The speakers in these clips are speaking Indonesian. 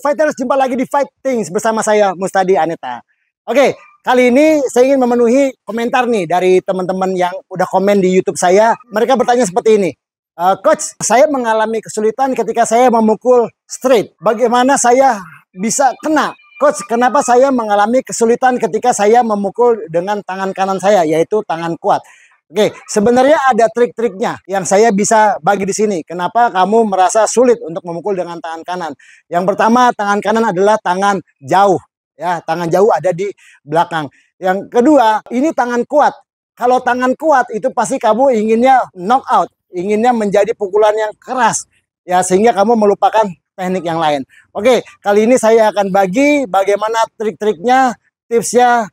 Fighters, jumpa lagi di Fight bersama saya Mustadi Aneta. Oke, kali ini saya ingin memenuhi komentar nih dari teman-teman yang udah komen di YouTube saya. Mereka bertanya seperti ini. e, Coach, saya mengalami kesulitan ketika saya memukul straight. Bagaimana saya bisa kena? Coach, kenapa saya mengalami kesulitan ketika saya memukul dengan tangan kanan saya, yaitu tangan kuat? Oke, sebenarnya ada trik-triknya yang saya bisa bagi di sini. Kenapa kamu merasa sulit untuk memukul dengan tangan kanan? Yang pertama, tangan kanan adalah tangan jauh. Ya, tangan jauh ada di belakang. Yang kedua, ini tangan kuat. Kalau tangan kuat itu pasti kamu inginnya knock out, inginnya menjadi pukulan yang keras. Ya, sehingga kamu melupakan teknik yang lain. Oke, kali ini saya akan bagi bagaimana trik-triknya, tipsnya,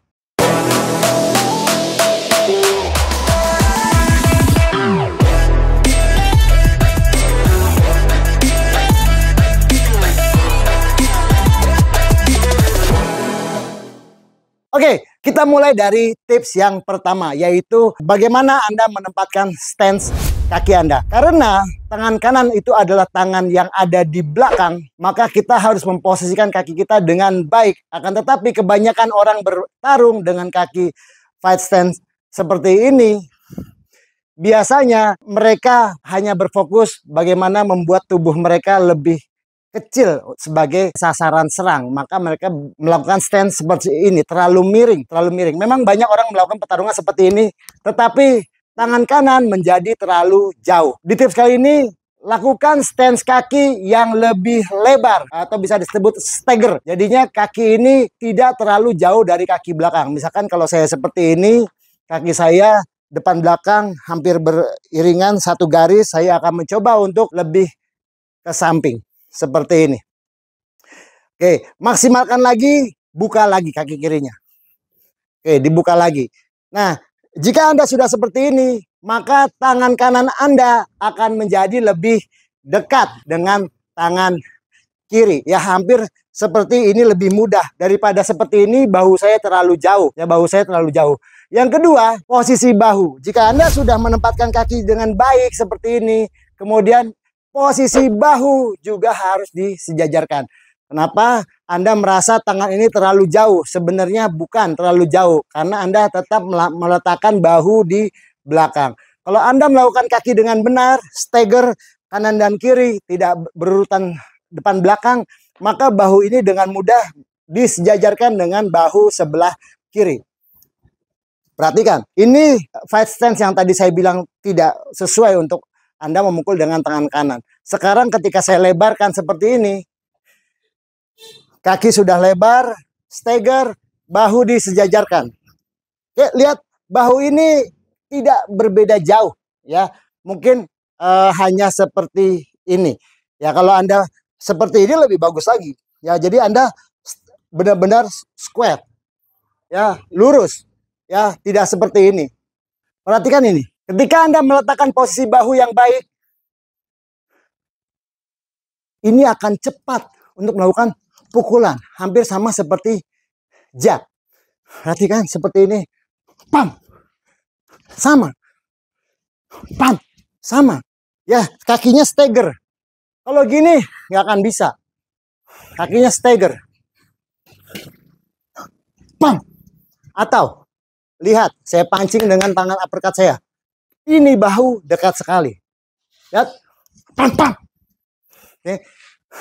Kita mulai dari tips yang pertama, yaitu bagaimana Anda menempatkan stance kaki Anda. Karena tangan kanan itu adalah tangan yang ada di belakang, maka kita harus memposisikan kaki kita dengan baik. Akan tetapi kebanyakan orang bertarung dengan kaki fight stance seperti ini, biasanya mereka hanya berfokus bagaimana membuat tubuh mereka lebih kecil sebagai sasaran serang maka mereka melakukan stand seperti ini terlalu miring terlalu miring memang banyak orang melakukan pertarungan seperti ini tetapi tangan kanan menjadi terlalu jauh di tips kali ini lakukan stance kaki yang lebih lebar atau bisa disebut stagger. Jadinya kaki ini tidak terlalu jauh dari kaki belakang. Misalkan kalau saya seperti ini, kaki saya depan belakang hampir beriringan satu garis, saya akan mencoba untuk lebih ke samping seperti ini. Oke, maksimalkan lagi, buka lagi kaki kirinya. Oke, dibuka lagi. Nah, jika Anda sudah seperti ini, maka tangan kanan Anda akan menjadi lebih dekat dengan tangan kiri. Ya, hampir seperti ini lebih mudah daripada seperti ini bahu saya terlalu jauh. Ya, bahu saya terlalu jauh. Yang kedua, posisi bahu. Jika Anda sudah menempatkan kaki dengan baik seperti ini, kemudian posisi bahu juga harus disejajarkan. Kenapa Anda merasa tangan ini terlalu jauh? Sebenarnya bukan terlalu jauh, karena Anda tetap meletakkan bahu di belakang. Kalau Anda melakukan kaki dengan benar, stagger kanan dan kiri, tidak berurutan depan belakang, maka bahu ini dengan mudah disejajarkan dengan bahu sebelah kiri. Perhatikan, ini fight stance yang tadi saya bilang tidak sesuai untuk anda memukul dengan tangan kanan. Sekarang ketika saya lebarkan seperti ini, kaki sudah lebar, steger, bahu disejajarkan. Oke, lihat bahu ini tidak berbeda jauh ya. Mungkin uh, hanya seperti ini. Ya kalau Anda seperti ini lebih bagus lagi. Ya jadi Anda benar-benar square. Ya, lurus. Ya, tidak seperti ini. Perhatikan ini. Ketika Anda meletakkan posisi bahu yang baik, ini akan cepat untuk melakukan pukulan. Hampir sama seperti jab. Perhatikan seperti ini. Pam. Sama. Pam. Sama. Ya, kakinya stagger. Kalau gini, nggak akan bisa. Kakinya stagger. Pam. Atau, lihat, saya pancing dengan tangan uppercut saya. Ini bahu dekat sekali. Lihat. Pam pam. Oke.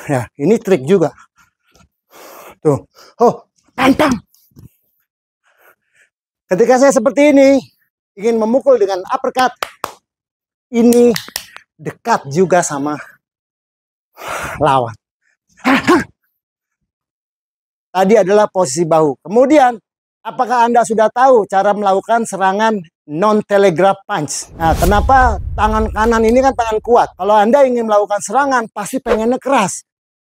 Ya, ini trik juga. Tuh. Oh, pam pam. Ketika saya seperti ini ingin memukul dengan uppercut, ini dekat juga sama lawan. Tadi adalah posisi bahu. Kemudian, apakah Anda sudah tahu cara melakukan serangan non telegraph punch. Nah, kenapa tangan kanan ini kan tangan kuat? Kalau Anda ingin melakukan serangan, pasti pengennya keras.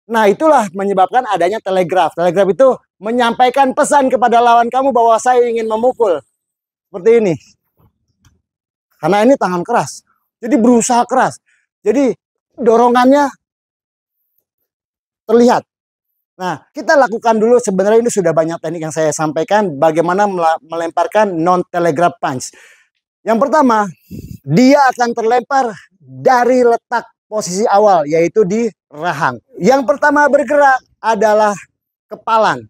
Nah, itulah menyebabkan adanya telegraf. Telegraf itu menyampaikan pesan kepada lawan kamu bahwa saya ingin memukul. Seperti ini. Karena ini tangan keras. Jadi berusaha keras. Jadi dorongannya terlihat. Nah, kita lakukan dulu sebenarnya ini sudah banyak teknik yang saya sampaikan bagaimana melemparkan non telegraph punch. Yang pertama, dia akan terlempar dari letak posisi awal yaitu di rahang. Yang pertama bergerak adalah kepalan.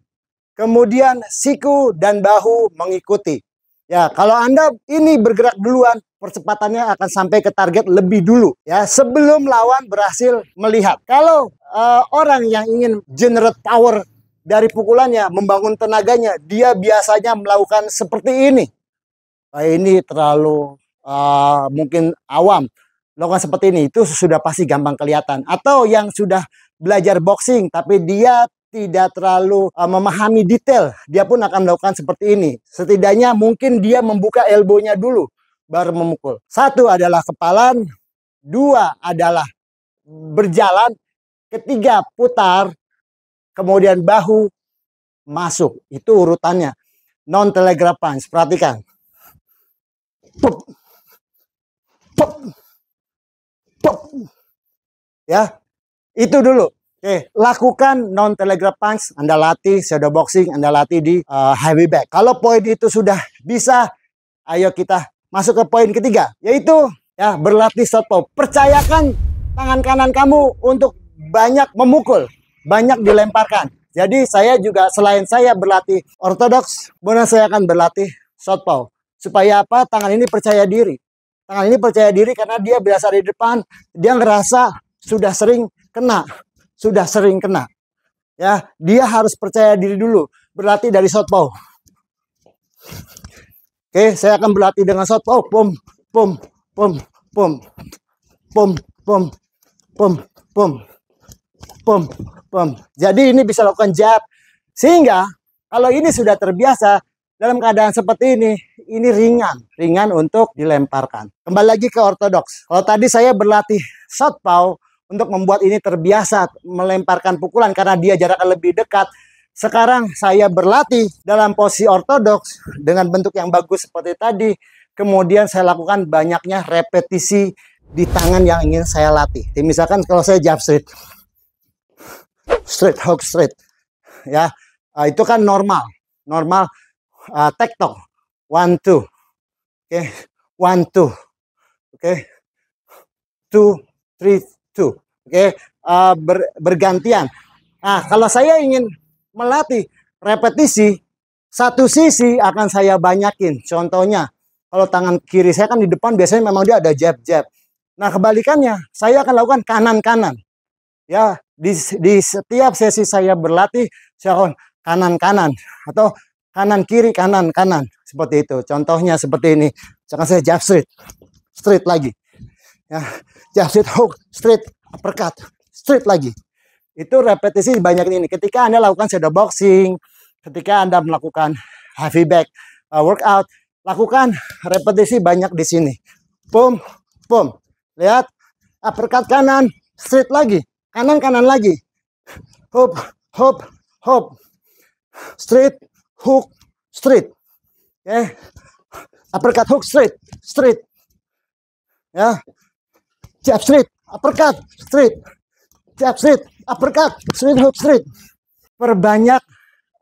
Kemudian siku dan bahu mengikuti. Ya, kalau Anda ini bergerak duluan, percepatannya akan sampai ke target lebih dulu ya sebelum lawan berhasil melihat. Kalau uh, orang yang ingin generate power dari pukulannya, membangun tenaganya, dia biasanya melakukan seperti ini. Nah, ini terlalu uh, mungkin awam. melakukan seperti ini itu sudah pasti gampang kelihatan. Atau yang sudah belajar boxing tapi dia tidak terlalu uh, memahami detail, dia pun akan melakukan seperti ini. Setidaknya mungkin dia membuka elbownya dulu baru memukul. Satu adalah kepalan, dua adalah berjalan, ketiga putar, kemudian bahu masuk. Itu urutannya. Non telegraph punch, perhatikan. Pup. Pup. Pup. Ya. Itu dulu. Oke, lakukan non telegraph punch. Anda latih shadow boxing, Anda latih di uh, heavy bag. Kalau poin itu sudah bisa, ayo kita masuk ke poin ketiga, yaitu ya berlatih shot Percayakan tangan kanan kamu untuk banyak memukul, banyak dilemparkan. Jadi saya juga selain saya berlatih ortodoks, benar saya akan berlatih shot Supaya apa? Tangan ini percaya diri. Tangan ini percaya diri karena dia biasa di depan, dia ngerasa sudah sering kena, sudah sering kena. Ya, dia harus percaya diri dulu, berlatih dari shot Oke, saya akan berlatih dengan shot. Oh, pom, pom, pom, pom, pom, pom, pom, pom, pom, pom. Jadi ini bisa lakukan jab. Sehingga kalau ini sudah terbiasa dalam keadaan seperti ini, ini ringan, ringan untuk dilemparkan. Kembali lagi ke ortodoks. Kalau tadi saya berlatih shot pau untuk membuat ini terbiasa melemparkan pukulan karena dia jaraknya lebih dekat, sekarang saya berlatih dalam posisi ortodoks dengan bentuk yang bagus seperti tadi. Kemudian saya lakukan banyaknya repetisi di tangan yang ingin saya latih. Jadi misalkan kalau saya jump straight, straight hook straight, ya ah, itu kan normal, normal uh, ah, tektok, one two, oke, okay. one two, oke, okay. two three two, oke, okay. uh, ber, bergantian. Nah kalau saya ingin melatih repetisi satu sisi akan saya banyakin. Contohnya, kalau tangan kiri saya kan di depan biasanya memang dia ada jab jab. Nah, kebalikannya, saya akan lakukan kanan-kanan. Ya, di, di setiap sesi saya berlatih, saya akan kanan-kanan atau kanan kiri kanan kanan seperti itu. Contohnya seperti ini. Jangan saya jab straight. Straight lagi. Ya, jab straight hook, straight uppercut, straight lagi itu repetisi banyak ini. Ketika Anda lakukan shadow boxing, ketika Anda melakukan heavy back uh, workout, lakukan repetisi banyak di sini. Pum, pum. Lihat, uppercut kanan, straight lagi. Kanan, kanan lagi. Hop, hop, hop. Straight, hook, straight. oke ya. okay. Uppercut, hook, straight, straight. Ya. Yeah. Jab straight, uppercut, straight jab street, uppercut, straight hook street. Perbanyak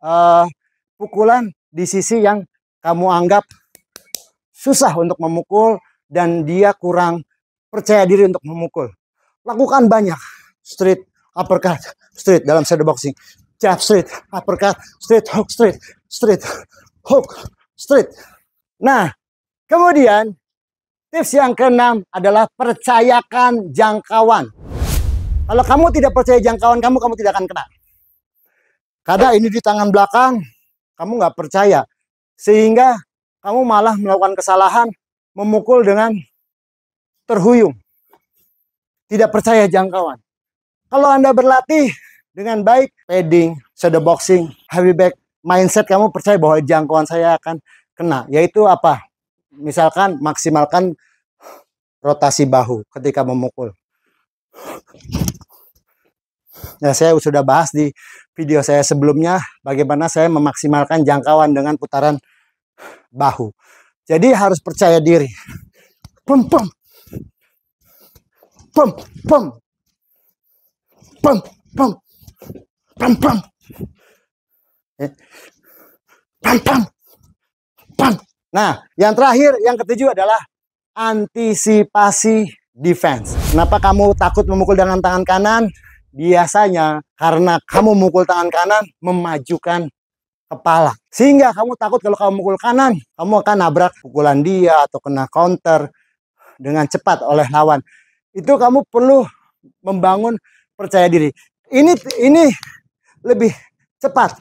uh, pukulan di sisi yang kamu anggap susah untuk memukul dan dia kurang percaya diri untuk memukul. Lakukan banyak street, uppercut, street dalam shadow boxing. Jab street, uppercut, street hook street, street hook street. Nah, kemudian tips yang keenam adalah percayakan jangkauan. Kalau kamu tidak percaya jangkauan kamu, kamu tidak akan kena. Karena ini di tangan belakang, kamu nggak percaya. Sehingga kamu malah melakukan kesalahan, memukul dengan terhuyung. Tidak percaya jangkauan. Kalau Anda berlatih dengan baik, padding, shadow boxing, heavy back, mindset kamu percaya bahwa jangkauan saya akan kena. Yaitu apa? Misalkan maksimalkan rotasi bahu ketika memukul. Ya, saya sudah bahas di video saya sebelumnya bagaimana saya memaksimalkan jangkauan dengan putaran bahu. Jadi harus percaya diri. Pum pum. Pum pum. Pum pum. Pum pem. Pum pum. Pum. Nah, yang terakhir yang ketujuh adalah antisipasi defense. Kenapa kamu takut memukul dengan tangan kanan? Biasanya karena kamu mukul tangan kanan memajukan kepala. Sehingga kamu takut kalau kamu mukul kanan, kamu akan nabrak pukulan dia atau kena counter dengan cepat oleh lawan. Itu kamu perlu membangun percaya diri. Ini ini lebih cepat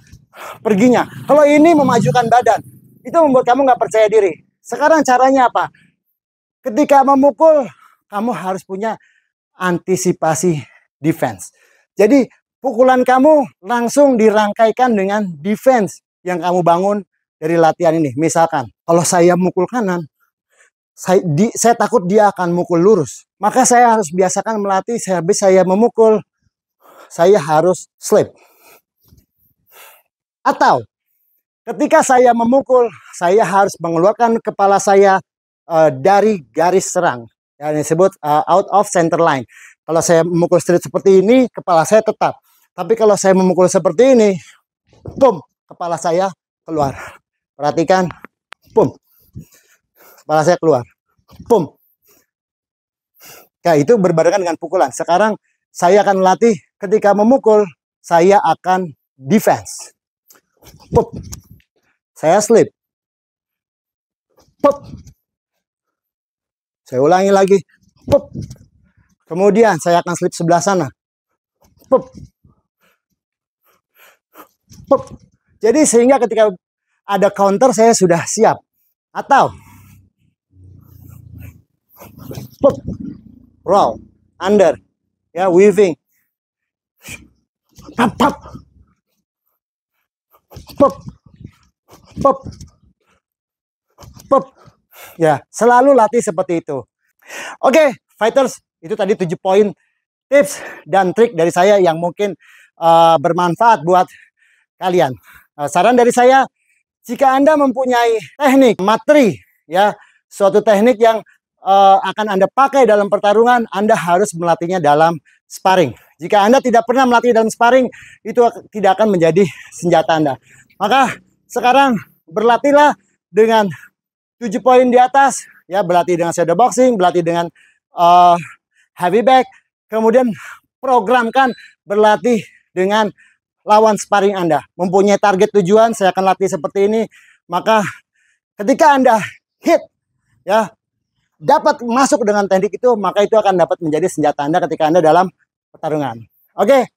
perginya. Kalau ini memajukan badan, itu membuat kamu nggak percaya diri. Sekarang caranya apa? Ketika memukul, kamu harus punya antisipasi defense. Jadi pukulan kamu langsung dirangkaikan dengan defense yang kamu bangun dari latihan ini. Misalkan kalau saya mukul kanan, saya, di, saya takut dia akan mukul lurus. Maka saya harus biasakan melatih, saya saya memukul, saya harus slip. Atau ketika saya memukul, saya harus mengeluarkan kepala saya e, dari garis serang yang disebut uh, out of center line. Kalau saya memukul straight seperti ini, kepala saya tetap. Tapi kalau saya memukul seperti ini, boom, kepala saya keluar. Perhatikan, boom, kepala saya keluar, boom. Nah, itu berbarengan dengan pukulan. Sekarang saya akan melatih ketika memukul, saya akan defense. Pup. Saya slip. Pop. Saya ulangi lagi. Pup. Kemudian saya akan slip sebelah sana. Pup. Pup. Jadi sehingga ketika ada counter saya sudah siap. Atau Pup. roll, under, ya weaving, Pup. pop, Pup. Pup. pop, Ya, selalu latih seperti itu. Oke, okay, fighters, itu tadi tujuh poin tips dan trik dari saya yang mungkin uh, bermanfaat buat kalian. Uh, saran dari saya, jika Anda mempunyai teknik, materi, ya, suatu teknik yang uh, akan Anda pakai dalam pertarungan, Anda harus melatihnya dalam sparring. Jika Anda tidak pernah melatih dalam sparring, itu tidak akan menjadi senjata Anda. Maka sekarang berlatihlah dengan 7 poin di atas ya berlatih dengan shadow boxing berlatih dengan uh, heavy bag, kemudian programkan berlatih dengan lawan sparring Anda mempunyai target tujuan saya akan latih seperti ini maka ketika Anda hit ya dapat masuk dengan teknik itu maka itu akan dapat menjadi senjata Anda ketika Anda dalam pertarungan oke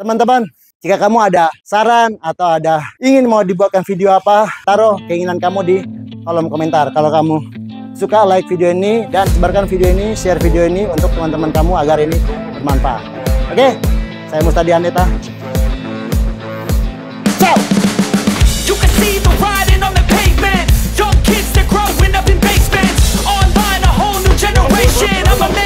teman-teman jika kamu ada saran atau ada ingin mau dibuatkan video apa taruh keinginan kamu di kolom komentar kalau kamu suka like video ini dan sebarkan video ini share video ini untuk teman-teman kamu agar ini bermanfaat oke okay? saya Mustadi Aneta I'm a man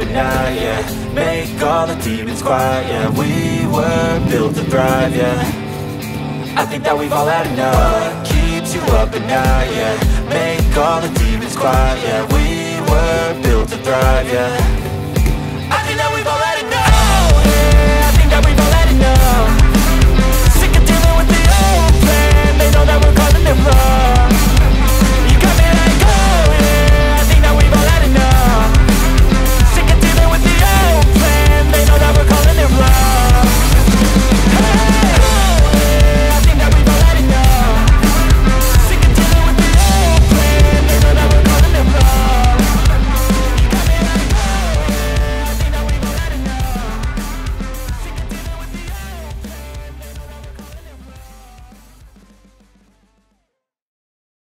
but now, yeah Make all the demons quiet, yeah We were built to thrive, yeah I think that we've all had enough What keeps you up at night, yeah Make all the demons quiet, yeah We were built to thrive, yeah Sick of dealing with the old plan They know that we're calling